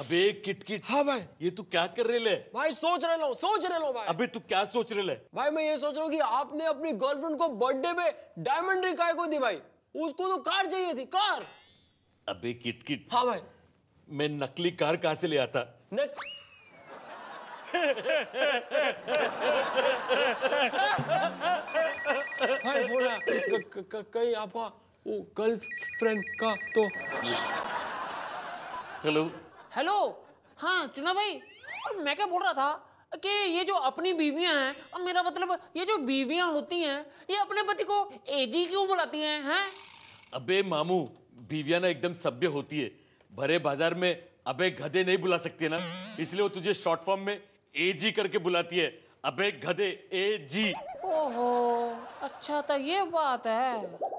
अबे kit kit हाँ भाई ये तू क्या कर रहे ले भाई सोच रहे लो सोच रहे लो भाई अबे तू क्या सोच रहे ले भाई मैं ये सोच रहा हूँ कि आपने अपनी गर्लफ्रेंड को बर्थडे पे डायमंड रिंग काय को दी भाई उसको तो कार चाहिए थी कार अबे किट किट हाँ भाई मैं नकली कार कहाँ से ले आता नक... भाई बोला कहीं आपका वो गर्लफ्रेंड का तो हेलो हेलो हाँ चुना भाई मैं क्या बोल रहा था कि ये जो अपनी बीवियां हैं अब मेरा मतलब ये जो बीवियां होती हैं ये अपने पति को एजी क्यों बुलाती हैं हैं अबे मामू बीवियां ना एकदम सभ्य होती है भरे बाजार में अबे गधे नहीं बुला सकती ना इसलिए वो तुझे शॉर्ट फॉर्म में एजी करके बुलाती है अबे गधे एजी ओहो अच्छा तो ये बात है